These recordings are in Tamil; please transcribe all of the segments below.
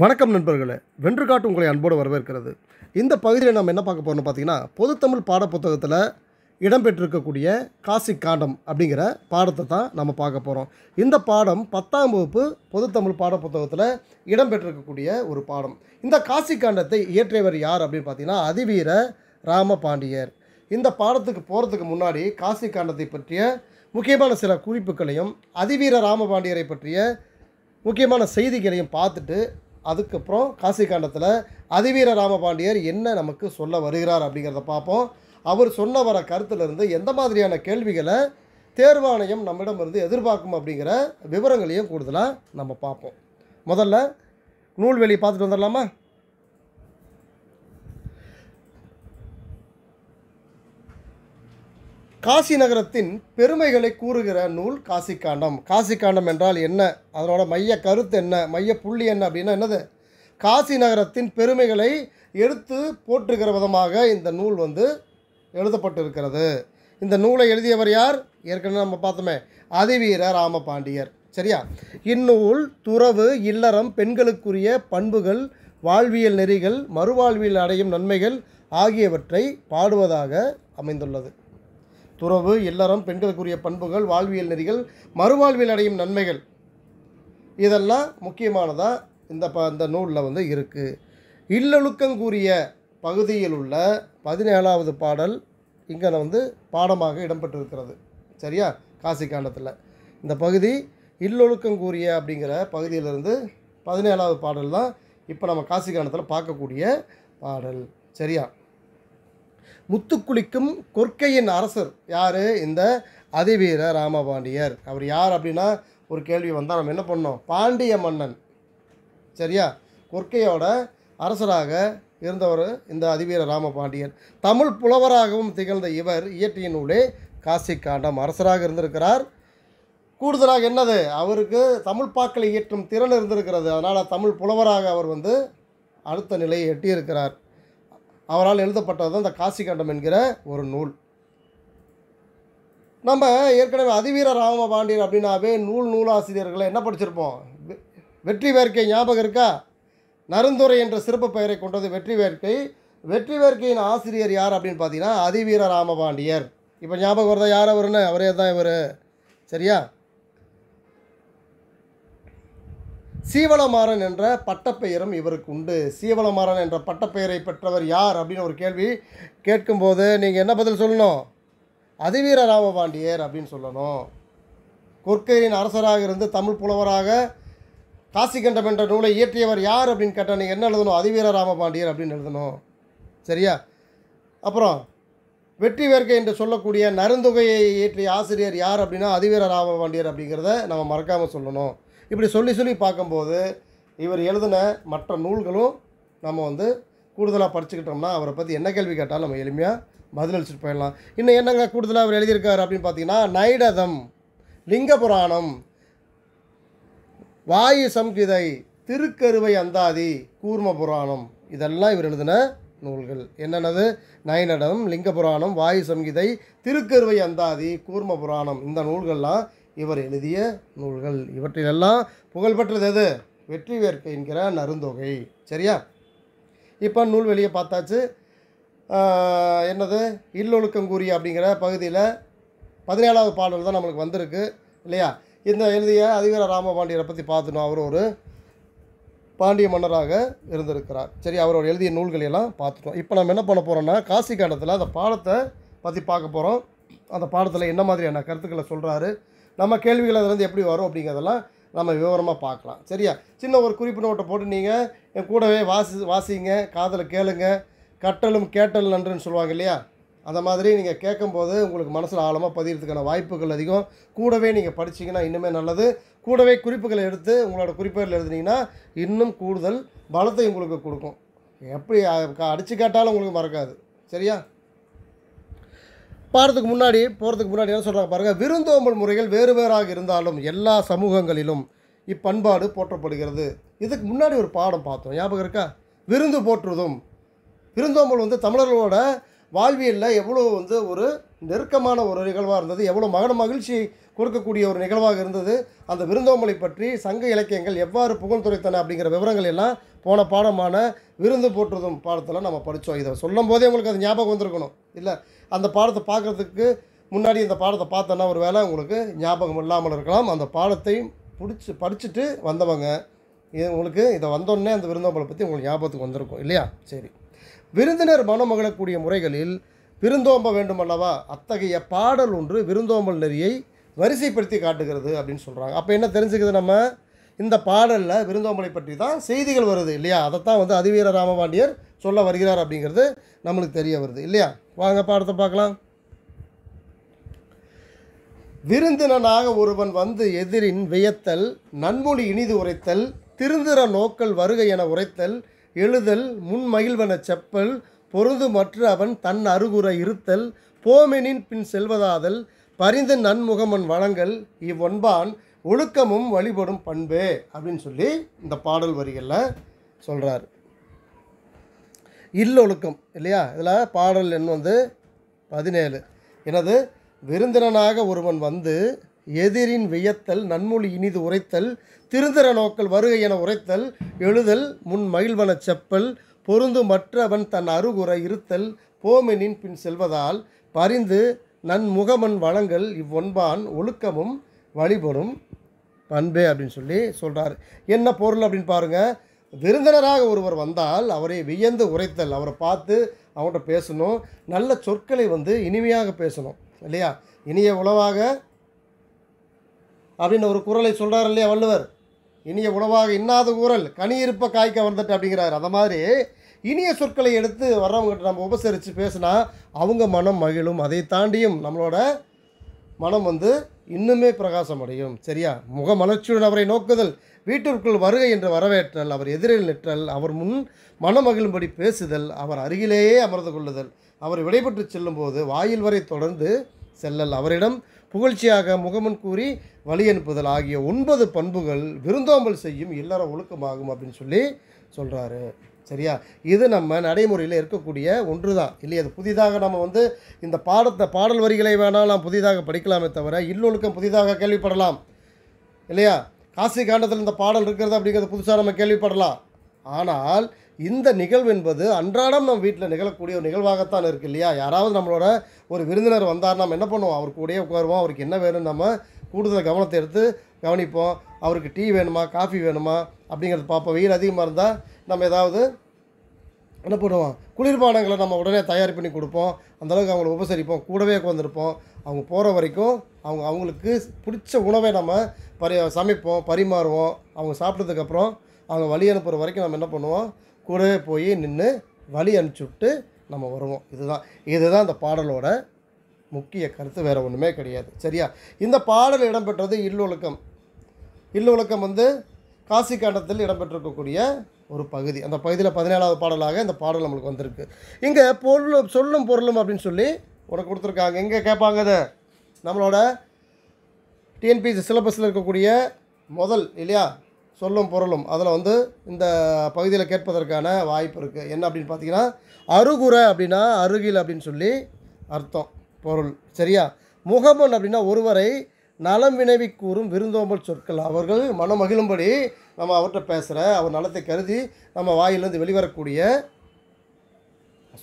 வணக்கம் நண்பர்களே வென்று காட்டு உங்களை அன்போடு வரவேற்கிறது இந்த பகுதியில் நம்ம என்ன பார்க்க போகிறோம்னு பார்த்தீங்கன்னா பொதுத்தமிழ் பாடப்புத்தகத்தில் இடம்பெற்றிருக்கக்கூடிய காசி காண்டம் அப்படிங்கிற பாடத்தை தான் நம்ம பார்க்க போகிறோம் இந்த பாடம் பத்தாம் வகுப்பு பொதுத்தமிழ் பாடப்புத்தகத்தில் இடம்பெற்றிருக்கக்கூடிய ஒரு பாடம் இந்த காசி காண்டத்தை இயற்றியவர் யார் அப்படின்னு பார்த்தீங்கன்னா அதிவீர ராம பாண்டியர் இந்த பாடத்துக்கு போகிறதுக்கு முன்னாடி காசி காண்டத்தை பற்றிய முக்கியமான சில குறிப்புகளையும் அதிவீர ராம பாண்டியரை பற்றிய முக்கியமான செய்திகளையும் பார்த்துட்டு அதுக்கப்புறம் காசி காண்டத்தில் அதிவீர ராமபாண்டியர் என்ன நமக்கு சொல்ல வருகிறார் அப்படிங்கிறத பார்ப்போம் அவர் சொன்ன வர கருத்திலிருந்து எந்த மாதிரியான கேள்விகளை தேர்வாணையம் நம்மிடமிருந்து எதிர்பார்க்கும் அப்படிங்கிற விவரங்களையும் கூடுதலாக நம்ம பார்ப்போம் முதல்ல நூல்வெளி பார்த்துட்டு வந்துடலாமா காசி நகரத்தின் பெருமைகளை கூறுகிற நூல் காசிக்காண்டம் காசிக்காண்டம் என்றால் என்ன அதனோட மைய கருத்து என்ன மைய புள்ளி என்ன அப்படின்னா என்னது காசி நகரத்தின் பெருமைகளை எடுத்து போற்றுகிற விதமாக இந்த நூல் வந்து எழுதப்பட்டிருக்கிறது இந்த நூலை எழுதியவர் யார் ஏற்கனவே நம்ம பார்த்தோமே அதிவீர ராமபாண்டியர் சரியா இந்நூல் துறவு இல்லறம் பெண்களுக்குரிய பண்புகள் வாழ்வியல் நெறிகள் மறுவாழ்வியல் அடையும் நன்மைகள் ஆகியவற்றை பாடுவதாக அமைந்துள்ளது துறவு இல்லறம் பெண்களுக்குரிய பண்புகள் வாழ்வியல் நெறிகள் மறுவாழ்வில் அடையும் நன்மைகள் இதெல்லாம் முக்கியமானதாக இந்த ப இந்த நூலில் வந்து இருக்குது இல்லொழுக்கங்கூறிய பகுதியில் உள்ள பதினேழாவது பாடல் இங்கே வந்து பாடமாக இடம்பெற்றிருக்கிறது சரியா காசி காண்டத்தில் இந்த பகுதி இல்லொழுக்கம் கூறிய அப்படிங்கிற பகுதியிலிருந்து பதினேழாவது பாடல் தான் இப்போ நம்ம காசி காண்டத்தில் பார்க்கக்கூடிய பாடல் சரியா முத்துக்குளிக்கும் கொற்கையின் அரசர் யார் இந்த அதிவீர ராமபாண்டியர் அவர் யார் அப்படின்னா ஒரு கேள்வி வந்தால் நம்ம என்ன பண்ணோம் பாண்டிய மன்னன் சரியா கொற்கையோட அரசராக இருந்தவர் இந்த அதிவீர ராமபாண்டியன் தமிழ் புலவராகவும் திகழ்ந்த இவர் இயற்றிய நூலே காசி காண்டம் அரசராக இருந்திருக்கிறார் கூடுதலாக என்னது அவருக்கு தமிழ் பாக்களை இயற்றும் திறன் இருந்திருக்கிறது அதனால் தமிழ் புலவராக அவர் வந்து அடுத்த நிலையை எட்டியிருக்கிறார் அவரால் எழுதப்பட்டது தான் இந்த காசிகண்டம் என்கிற ஒரு நூல் நம்ம ஏற்கனவே அதிவீர ராம பாண்டியர் அப்படின்னாவே நூல் நூலாசிரியர்களை என்ன படிச்சிருப்போம் வெற்றி வேர்க்கை ஞாபகம் இருக்கா நருந்துரை என்ற சிறப்பு பெயரை கொண்டது வெற்றி வேர்க்கை வெற்றி வேர்க்கையின் ஆசிரியர் யார் அப்படின்னு பார்த்தீங்கன்னா அதிவீர ராம பாண்டியர் இப்போ ஞாபகம் வருதா யார் அவருன்னு அவரே தான் இவர் சரியா சீவளமாறன் என்ற பட்டப்பெயரும் இவருக்கு உண்டு சீவளமாறன் என்ற பட்டப்பெயரை பெற்றவர் யார் அப்படின்னு ஒரு கேள்வி கேட்கும்போது நீங்கள் என்ன பதில் சொல்லணும் அதிவீர ராமபாண்டியர் அப்படின்னு சொல்லணும் கொற்கையின் அரசராக இருந்து தமிழ் புலவராக காசிகண்டம் என்ற நூலை இயற்றியவர் யார் அப்படின்னு கேட்டால் நீங்கள் என்ன எழுதணும் அதிவீர ராமபாண்டியர் அப்படின்னு எழுதணும் சரியா அப்புறம் வெற்றி வேர்க்கை என்று சொல்லக்கூடிய நருந்தொகையை இயற்றிய ஆசிரியர் யார் அப்படின்னா அதிவீர ராமபாண்டியர் அப்படிங்கிறத நம்ம மறக்காமல் சொல்லணும் இப்படி சொல்லி சொல்லி பார்க்கும்போது இவர் எழுதின மற்ற நூல்களும் நம்ம வந்து கூடுதலாக படிச்சுக்கிட்டோம்னா அவரை பற்றி என்ன கேள்வி கேட்டாலும் நம்ம எளிமையாக பதில் அளிச்சுட்டு போயிடலாம் இன்னும் என்னங்க கூடுதலாக அவர் எழுதியிருக்காரு அப்படின்னு பார்த்தீங்கன்னா நைடதம் லிங்க புராணம் வாயு சம்கிதை திருக்கருவை அந்தாதி கூர்ம புராணம் இதெல்லாம் இவர் எழுதின நூல்கள் என்னென்னது நயனடம் லிங்க புராணம் வாயு சம்கிதை திருக்கருவை அந்தாதி கூர்ம புராணம் இந்த நூல்கள்லாம் இவர் எழுதிய நூல்கள் இவற்றிலெல்லாம் புகழ்பெற்றது எது வெற்றி வேர்க்கை என்கிற நருந்தொகை சரியா இப்போ நூல் வெளியே பார்த்தாச்சு என்னது இல்லொழுக்கம் கூறி அப்படிங்கிற பகுதியில் பதினேழாவது பாடல் தான் நம்மளுக்கு வந்திருக்கு இல்லையா இந்த எழுதிய அதிகார ராமபாண்டியரை பற்றி பார்த்துனோம் அவர் ஒரு பாண்டிய மன்னராக இருந்திருக்கிறார் சரி அவரோட எழுதிய நூல்களை எல்லாம் பார்த்துட்டோம் இப்போ நம்ம என்ன பண்ண போகிறோம்னா காசி காண்டத்தில் அந்த பாடத்தை பற்றி பார்க்க போகிறோம் அந்த பாடத்தில் என்ன மாதிரியான கருத்துக்களை சொல்கிறாரு நம்ம கேள்விகள் அதுலேருந்து எப்படி வரும் அப்படிங்கிறதெல்லாம் நம்ம விவரமாக பார்க்கலாம் சரியா சின்ன ஒரு குறிப்பு நோட்டை போட்டு நீங்கள் என் கூடவே வாசி வாசிங்க காதில் கேளுங்க கட்டலும் கேட்டல் நன்றுன்னு சொல்லுவாங்க இல்லையா அந்த மாதிரி நீங்கள் கேட்கும்போது உங்களுக்கு மனசில் ஆழமாக பதிகிறதுக்கான வாய்ப்புகள் அதிகம் கூடவே நீங்கள் படிச்சிங்கன்னா இன்னுமே நல்லது கூடவே குறிப்புகளை எடுத்து உங்களோட குறிப்புகள் எழுதுனீங்கன்னா இன்னும் கூடுதல் பலத்தை உங்களுக்கு கொடுக்கும் எப்படி அடித்து கேட்டாலும் உங்களுக்கு மறக்காது சரியா பாடுறதுக்கு முன்னாடி போகிறதுக்கு முன்னாடி என்ன சொல்கிறாங்க பாருங்கள் விருந்தோம்பல் முறைகள் வேறு வேறாக இருந்தாலும் எல்லா சமூகங்களிலும் இப்பண்பாடு போற்றப்படுகிறது இதுக்கு முன்னாடி ஒரு பாடம் பார்த்தோம் ஞாபகம் இருக்கா விருந்து போற்றுவதும் விருந்தோம்பல் வந்து தமிழர்களோட வாழ்வியலில் எவ்வளோ வந்து ஒரு நெருக்கமான ஒரு நிகழ்வாக இருந்தது எவ்வளோ மகன மகிழ்ச்சி கொடுக்கக்கூடிய ஒரு நிகழ்வாக இருந்தது அந்த விருந்தோம்பலை பற்றி சங்க இலக்கியங்கள் எவ்வாறு புகழ்ந்துரைத்தன அப்படிங்கிற விவரங்கள் எல்லாம் போன பாடமான விருந்து போற்றுவதும் பாடத்தில் நம்ம படித்தோம் இதை சொல்லும் போதே உங்களுக்கு அது ஞாபகம் வந்திருக்கணும் இல்லை அந்த பாடத்தை பார்க்குறதுக்கு முன்னாடி இந்த பாடத்தை பார்த்தோன்னா ஒரு வேளை உங்களுக்கு ஞாபகம் இல்லாமல் இருக்கலாம் அந்த பாடத்தையும் பிடிச்சி படிச்சுட்டு வந்தவங்க இது உங்களுக்கு இதை வந்தோடனே அந்த விருந்தோம்பலை பற்றி உங்களுக்கு ஞாபகத்துக்கு வந்திருக்கும் இல்லையா சரி விருந்தினர் மனமகிழக்கூடிய முறைகளில் விருந்தோம்ப வேண்டுமல்லவா அத்தகைய பாடல் ஒன்று விருந்தோம்பல் நெறியை வரிசைப்படுத்தி காட்டுகிறது அப்படின்னு சொல்கிறாங்க அப்போ என்ன தெரிஞ்சுக்குது நம்ம இந்த பாடலில் விருந்தோம்பலை பற்றி தான் செய்திகள் வருது இல்லையா அதைத்தான் வந்து அதிவீர ராமபாண்டியர் சொல்ல வருகிறார் அப்படிங்கிறது நம்மளுக்கு தெரிய வருது இல்லையா வாங்க பாடத்தை பார்க்கலாம் விருந்தினனாக ஒருவன் வந்து எதிரின் வியத்தல் நன்மொழி இனிது உரைத்தல் திருந்திர நோக்கல் வருகை என உரைத்தல் எழுதல் முன்மகிழ்வன செப்பல் பொருது மற்ற அவன் தன் அருகுற இருத்தல் போமெனின் பின் செல்வதாதல் பரிந்து நன்முகமன் வழங்கல் இவ்வொன்பான் ஒழுக்கமும் வழிபடும் பண்பு அப்படின்னு சொல்லி இந்த பாடல் வரிகளில் சொல்கிறார் இல்லொழுக்கம் இல்லையா இதில் பாடல் எண் வந்து பதினேழு எனது விருந்தினனாக ஒருவன் வந்து எதிரின் வியத்தல் நன்மொழி இனிது உரைத்தல் திருந்திர நோக்கல் வருகை என உரைத்தல் எழுதல் முன் மகிழ்வன செப்பல் பொருந்து மற்றவன் தன் அருகுறை இருத்தல் போமெனின் பின் செல்வதால் பரிந்து நன்முகமன் வளங்கள் இவ்வொன்பான் ஒழுக்கமும் வழிபடும் பண்பே அப்படின்னு சொல்லி சொல்கிறார் என்ன பொருள் அப்படின்னு பாருங்கள் விருந்தினராக ஒருவர் வந்தால் அவரை வியந்து உரைத்தல் அவரை பார்த்து அவங்கள்ட்ட பேசணும் நல்ல சொற்களை வந்து இனிமையாக பேசணும் இல்லையா இனிய உணவாக அப்படின்னு ஒரு குரலை சொல்கிறார் இல்லையா வள்ளுவர் இனிய உணவாக இன்னாத குரல் கனி இருப்ப காய்க்க வந்துட்டு அப்படிங்கிறார் அந்த மாதிரி இனிய சொற்களை எடுத்து வர்றவங்ககிட்ட நம்ம உபசரித்து பேசினா அவங்க மனம் மகிழும் அதை தாண்டியும் நம்மளோட மனம் வந்து இன்னுமே பிரகாசம் அடையும் சரியா முகமலர்ச்சியுடன் அவரை நோக்குதல் வீட்டிற்குள் வருகை என்று வரவேற்றல் அவர் எதிரில் நிற்றல் அவர் முன் மனமகிழும்படி பேசுதல் அவர் அருகிலேயே அமர்ந்து கொள்ளுதல் அவர் விடைபெற்று செல்லும்போது வாயில் வரை தொடர்ந்து செல்லல் அவரிடம் புகழ்ச்சியாக முகமன் கூறி வழி அனுப்புதல் ஆகிய ஒன்பது பண்புகள் விருந்தோம்பல் செய்யும் இல்லற ஒழுக்கமாகும் அப்படின்னு சொல்லி சொல்கிறாரு சரியா இது நம்ம நடைமுறையில் இருக்கக்கூடிய ஒன்று தான் இல்லையா அது புதிதாக நம்ம வந்து இந்த பாடத்தை பாடல் வரிகளை வேணால் நாம் புதிதாக படிக்கலாமே தவிர இல்லொழுக்கம் புதிதாக கேள்விப்படலாம் இல்லையா காசி காண்டத்தில் இந்த பாடல் இருக்கிறது அப்படிங்கிறது புதுசாக நம்ம கேள்விப்படலாம் ஆனால் இந்த நிகழ்வு என்பது அன்றாடம் நம்ம வீட்டில் நிகழக்கூடிய ஒரு நிகழ்வாகத்தான் இருக்குது இல்லையா யாராவது நம்மளோட ஒரு விருந்தினர் வந்தார் நம்ம என்ன பண்ணுவோம் அவர் கூடயே உட்காருவோம் அவருக்கு என்ன வேணும் நம்ம கூடுதல் கவனத்தை எடுத்து கவனிப்போம் அவருக்கு டீ வேணுமா காஃபி வேணுமா அப்படிங்கிறத பார்ப்போம் வெயில் அதிகமாக இருந்தால் நம்ம ஏதாவது என்ன பண்ணுவோம் குளிர்பானங்களை நம்ம உடனே தயார் பண்ணி கொடுப்போம் அந்தளவுக்கு அவங்கள உபசரிப்போம் கூடவே உட்காந்துருப்போம் அவங்க போகிற வரைக்கும் அவங்க அவங்களுக்கு பிடிச்ச உணவை நம்ம பரி சமைப்போம் பரிமாறுவோம் அவங்க சாப்பிட்டதுக்கப்புறம் அவங்க வழி அனுப்புகிற வரைக்கும் நம்ம என்ன பண்ணுவோம் கூடவே போய் நின்று வழி அனுப்பிச்சி விட்டு நம்ம வருவோம் இதுதான் இதுதான் அந்த பாடலோட முக்கிய கருத்து வேறு ஒன்றுமே கிடையாது சரியா இந்த பாடல் இடம்பெற்றது இல்லொழுக்கம் இல்லொழுக்கம் வந்து காசி காண்டத்தில் இடம்பெற்றிருக்கக்கூடிய ஒரு பகுதி அந்த பகுதியில் பதினேழாவது பாடலாக இந்த பாடல் நம்மளுக்கு வந்திருக்கு இங்கே பொருளும் சொல்லும் பொருளும் அப்படின்னு சொல்லி உனக்கு கொடுத்துருக்காங்க எங்கே கேட்பாங்க அதை நம்மளோட டிஎன்பிசி சிலபஸில் இருக்கக்கூடிய முதல் இல்லையா சொல்லும் பொருளும் அதில் வந்து இந்த பகுதியில் கேட்பதற்கான வாய்ப்பு இருக்குது என்ன அப்படின்னு பார்த்தீங்கன்னா அருகுறை அப்படின்னா அருகில் அப்படின்னு சொல்லி அர்த்தம் பொருள் சரியா முகமன் அப்படின்னா ஒருவரை நலம் வினைவி கூறும் விருந்தோம்பல் சொற்கள் அவர்கள் மனம் மகிழும்படி நம்ம அவர்கிட்ட பேசுகிற அவர் நலத்தை கருதி நம்ம வாயிலிருந்து வெளிவரக்கூடிய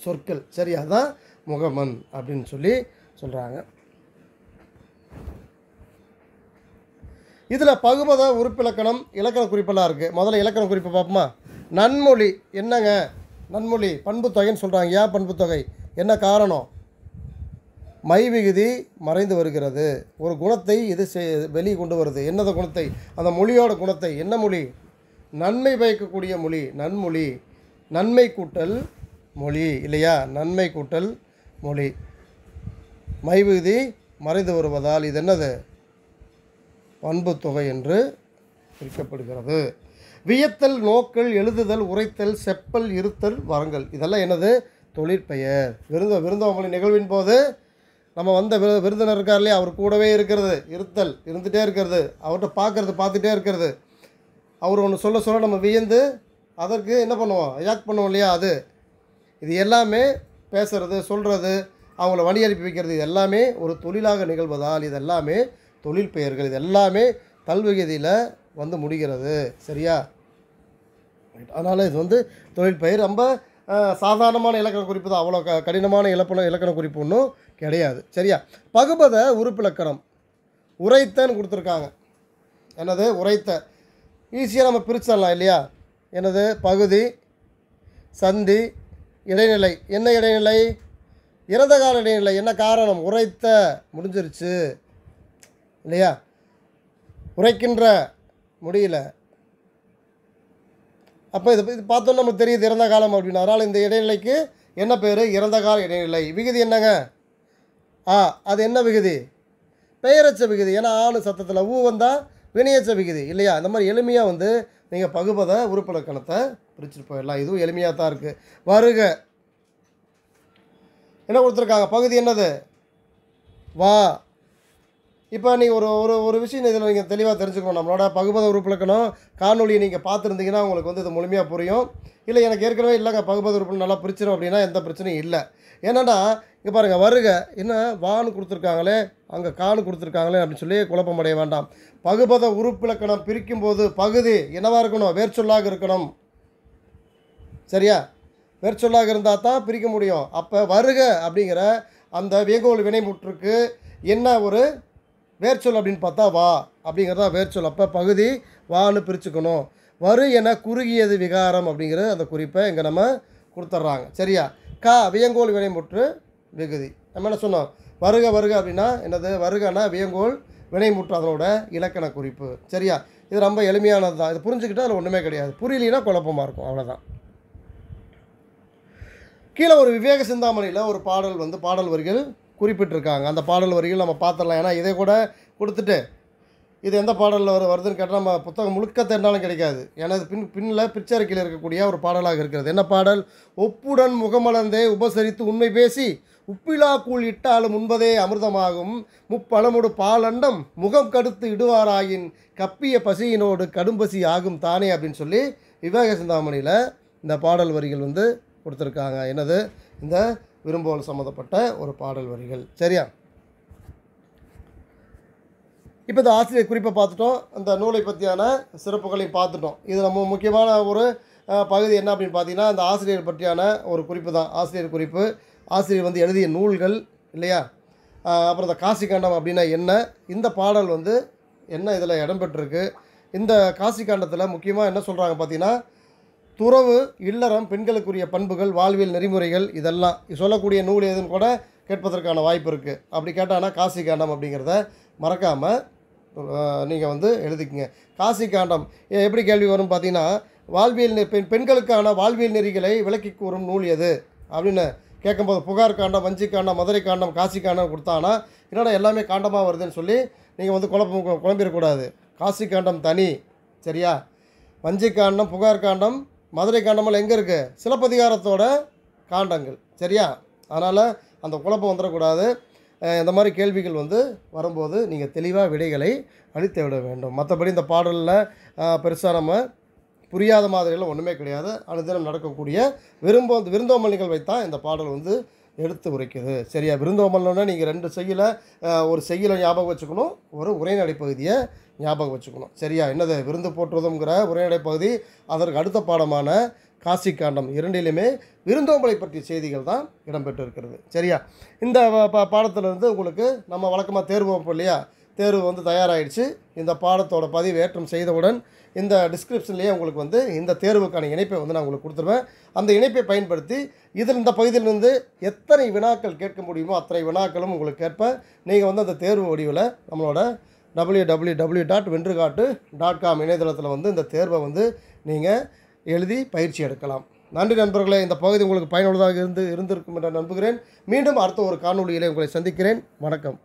சொற்கள் சரி அதுதான் முகமன் அப்படின்னு சொல்லி சொல்கிறாங்க இதில் பகுமத உறுப்பிலக்கணம் இலக்கண குறிப்பெல்லாம் இருக்குது முதல்ல இலக்கண குறிப்பை பார்ப்போமா நன்மொழி என்னங்க நன்மொழி பண்புத்தொகைன்னு சொல்கிறாங்க ஏன் பண்புத்தொகை என்ன காரணம் மை விகுதி மறைந்து வருகிறது ஒரு குணத்தை இது வெளியே கொண்டு வருது என்னத குணத்தை அந்த மொழியோட குணத்தை என்ன மொழி நன்மை பயக்கக்கூடிய மொழி நன்மொழி நன்மை கூட்டல் மொழி இல்லையா நன்மை கூட்டல் மொழி மை விகுதி மறைந்து வருவதால் இது என்னது பண்பு தொகை என்று பிரிக்கப்படுகிறது வியத்தல் நோக்கல் எழுதுதல் உரைத்தல் செப்பல் இருத்தல் வரங்கள் இதெல்லாம் என்னது தொழிற்பெயர் விருந்த விருந்தவங்களின் நிகழ்வின் போது நம்ம வந்த விரு விருந்தினர் இருக்கார் இல்லையா அவர் கூடவே இருக்கிறது இருத்தல் இருந்துகிட்டே இருக்கிறது அவர்கிட்ட பார்க்குறது பார்த்துட்டே இருக்கிறது அவர் ஒன்று சொல்ல சொல்ல நம்ம வியந்து அதற்கு என்ன பண்ணுவோம் ரியாக்ட் பண்ணுவோம் இல்லையா அது இது எல்லாமே பேசுகிறது சொல்கிறது அவங்கள வழி அனுப்பி வைக்கிறது இது எல்லாமே ஒரு தொழிலாக நிகழ்வதால் இது எல்லாமே தொழில் பெயர்கள் இது எல்லாமே கல்விகதியில் வந்து முடிகிறது சரியா அதனால் இது வந்து தொழில் பெயர் ரொம்ப சாதாரணமான இலக்கண குறிப்பு தான் அவ்வளோ க கடினமான இலப்பண இலக்கண குறிப்பு ஒன்றும் கிடையாது சரியா பகுபத உறுப்பிலக்கணம் உரைத்தன்னு கொடுத்துருக்காங்க என்னது உரைத்த ஈஸியாக நம்ம பிரிச்சிடலாம் இல்லையா எனது பகுதி சந்தி இடைநிலை என்ன இடைநிலை இறந்த கால இடைநிலை என்ன காரணம் உரைத்த முடிஞ்சிருச்சு இல்லையா உரைக்கின்ற முடியல அப்போ இது இது பார்த்தோம் நமக்கு தெரியுது இறந்த காலம் அப்படின்னு அதனால் இந்த இடைநிலைக்கு என்ன பேர் இறந்த கால இடைநிலை விகுதி என்னங்க ஆ அது என்ன விகுதி பெயரச்ச விகுதி ஏன்னா ஆணு சத்தத்தில் ஊ வந்தால் வினையச்ச விகுதி இல்லையா இந்த மாதிரி எளிமையாக வந்து நீங்கள் பகுபத உறுப்பிலக்கணத்தை பிரிச்சுட்டு போயிடலாம் இதுவும் எளிமையாக தான் இருக்குது வருக என்ன கொடுத்துருக்காங்க பகுதி என்னது வா இப்போ நீங்கள் ஒரு ஒரு ஒரு விஷயம் இதில் நீங்கள் தெளிவாக தெரிஞ்சுக்கணும் நம்மளோட பகுபத உறுப்பிலக்கணம் காணொலியை நீங்கள் பார்த்துருந்தீங்கன்னா உங்களுக்கு வந்து இது முழுமையாக புரியும் இல்லை எனக்கு ஏற்கனவே இல்லைங்க பகுபத உறுப்பு நல்லா பிரிச்சிடும் அப்படின்னா எந்த பிரச்சனையும் இல்லை ஏன்னாடா இங்கே பாருங்கள் வருக என்ன வான் கொடுத்துருக்காங்களே அங்கே காணு கொடுத்துருக்காங்களே அப்படின்னு சொல்லி குழப்பமடைய வேண்டாம் பகுபத உறுப்பிலக்கணம் பிரிக்கும் போது பகுதி என்னவாக இருக்கணும் வேர்ச்சொல்லாக இருக்கணும் சரியா வேர்ச்சொல்லாக இருந்தால் தான் பிரிக்க முடியும் அப்போ வருக அப்படிங்கிற அந்த வேங்கோல் வினைமுற்றுக்கு என்ன ஒரு வேர்ச்சொல் அப்படின்னு பார்த்தா வா தான் வேர்ச்சொல் அப்போ பகுதி வான்னு பிரிச்சுக்கணும் வரு என குறுகியது விகாரம் அப்படிங்கிற அந்த குறிப்பை இங்கே நம்ம கொடுத்துட்றாங்க சரியா கா வியங்கோல் முற்று விகுதி நம்ம என்ன சொன்னோம் வருக வருக அப்படின்னா என்னது வருகன்னா வியங்கோல் முற்று அதனோட இலக்கண குறிப்பு சரியா இது ரொம்ப எளிமையானது தான் இது புரிஞ்சுக்கிட்டால் அதில் ஒன்றுமே கிடையாது புரியலினா குழப்பமாக இருக்கும் அவ்வளோதான் கீழே ஒரு விவேக சிந்தாமணியில் ஒரு பாடல் வந்து பாடல் வரிகள் குறிப்பிட்டிருக்காங்க அந்த பாடல் வரிகள் நம்ம பார்த்துடலாம் ஏன்னா இதை கூட கொடுத்துட்டு இது எந்த பாடலில் வர வருதுன்னு கேட்டால் நம்ம புத்தகம் முழுக்க தேர்ந்தாலும் கிடைக்காது ஏன்னா பின் பின்னில் பிச்சரிக்கையில் இருக்கக்கூடிய ஒரு பாடலாக இருக்கிறது என்ன பாடல் ஒப்புடன் முகமலர்ந்தே உபசரித்து உண்மை பேசி உப்பிலா கூழ் இட்டாலும் உண்பதே அமிர்தமாகும் முப்பழமுடு பாலண்டம் முகம் கடுத்து இடுவாராயின் கப்பிய பசியினோடு கடும்பசி ஆகும் தானே அப்படின்னு சொல்லி விவேக சிந்தாமணியில் இந்த பாடல் வரிகள் வந்து கொடுத்துருக்காங்க என்னது இந்த விரும்போல் சம்மந்தப்பட்ட ஒரு பாடல் வரிகள் சரியா இப்போ இந்த ஆசிரியர் குறிப்பை பார்த்துட்டோம் இந்த நூலை பற்றியான சிறப்புகளையும் பார்த்துட்டோம் இது நம்ம முக்கியமான ஒரு பகுதி என்ன அப்படின்னு பார்த்தீங்கன்னா அந்த ஆசிரியர் பற்றியான ஒரு குறிப்பு தான் ஆசிரியர் குறிப்பு ஆசிரியர் வந்து எழுதிய நூல்கள் இல்லையா அப்புறம் இந்த காசி காண்டம் அப்படின்னா என்ன இந்த பாடல் வந்து என்ன இதில் இடம்பெற்றிருக்கு இந்த காசி காண்டத்தில் முக்கியமாக என்ன சொல்கிறாங்க பார்த்தீங்கன்னா துறவு இல்லறம் பெண்களுக்குரிய பண்புகள் வாழ்வியல் நெறிமுறைகள் இதெல்லாம் சொல்லக்கூடிய நூல் எதுன்னு கூட கேட்பதற்கான வாய்ப்பு இருக்குது அப்படி கேட்டானா காசி காண்டம் அப்படிங்கிறத மறக்காமல் நீங்கள் வந்து எழுதிக்கங்க காசி காண்டம் எப்படி கேள்வி வரும் பார்த்தீங்கன்னா வாழ்வியல் பெண் பெண்களுக்கான வாழ்வியல் நெறிகளை விளக்கி கூறும் நூல் எது அப்படின்னு கேட்கும்போது புகார் காண்டம் வஞ்சி காண்டம் மதுரை காண்டம் காசி காண்டம் கொடுத்தானா என்னடா எல்லாமே காண்டமாக வருதுன்னு சொல்லி நீங்கள் வந்து குழப்பம் குழம்பிடக்கூடாது காசி காண்டம் தனி சரியா வஞ்சி காண்டம் புகார் காண்டம் மதுரை காண்டமெல்லாம் எங்கே இருக்குது சிலப்பதிகாரத்தோட காண்டங்கள் சரியா அதனால் அந்த குழப்பம் வந்துடக்கூடாது இந்த மாதிரி கேள்விகள் வந்து வரும்போது நீங்கள் தெளிவாக விடைகளை அளித்து விட வேண்டும் மற்றபடி இந்த பாடலில் பெருசாக நம்ம புரியாத மாதிரியெல்லாம் ஒன்றுமே கிடையாது அனுதினம் நடக்கக்கூடிய விரும்ப விருந்தோமணிகள் நிகழ்வை தான் இந்த பாடல் வந்து எடுத்து உரைக்குது சரியா விருந்தோமல்னா நீங்கள் ரெண்டு செய்யலை ஒரு செய்யலை ஞாபகம் வச்சுக்கணும் ஒரு உரைநடை பகுதியை ஞாபகம் வச்சுக்கணும் சரியா என்னது விருந்து போற்றுவதுங்கிற உரைநடை பகுதி அதற்கு அடுத்த பாடமான காசி காண்டம் இரண்டிலுமே விருந்தோம்பலை பற்றிய செய்திகள் தான் இடம்பெற்று இருக்கிறது சரியா இந்த பாடத்திலிருந்து உங்களுக்கு நம்ம வழக்கமாக தேர்வு வைப்போம் இல்லையா தேர்வு வந்து தயாராகிடுச்சு இந்த பாடத்தோட பதிவேற்றம் செய்தவுடன் இந்த டிஸ்கிரிப்ஷன்லேயே உங்களுக்கு வந்து இந்த தேர்வுக்கான இணைப்பை வந்து நான் உங்களுக்கு கொடுத்துருவேன் அந்த இணைப்பை பயன்படுத்தி இதில் இந்த பகுதியிலிருந்து எத்தனை வினாக்கள் கேட்க முடியுமோ அத்தனை வினாக்களும் உங்களுக்கு கேட்பேன் நீங்கள் வந்து அந்த தேர்வு வடிவில் நம்மளோட W W W dot Vendrukattu dot com இணையதளத்தில் வந்து இந்த தேர்வை வந்து நீங்கள் எழுதி பயிற்சி எடுக்கலாம் நன்றி நண்பர்களே இந்த பகுதி உங்களுக்கு பயனுள்ளதாக இருந்து இருந்திருக்கும் என்று நம்புகிறேன் மீண்டும் அடுத்த ஒரு காணொலியிலே உங்களை சந்திக்கிறேன் வணக்கம்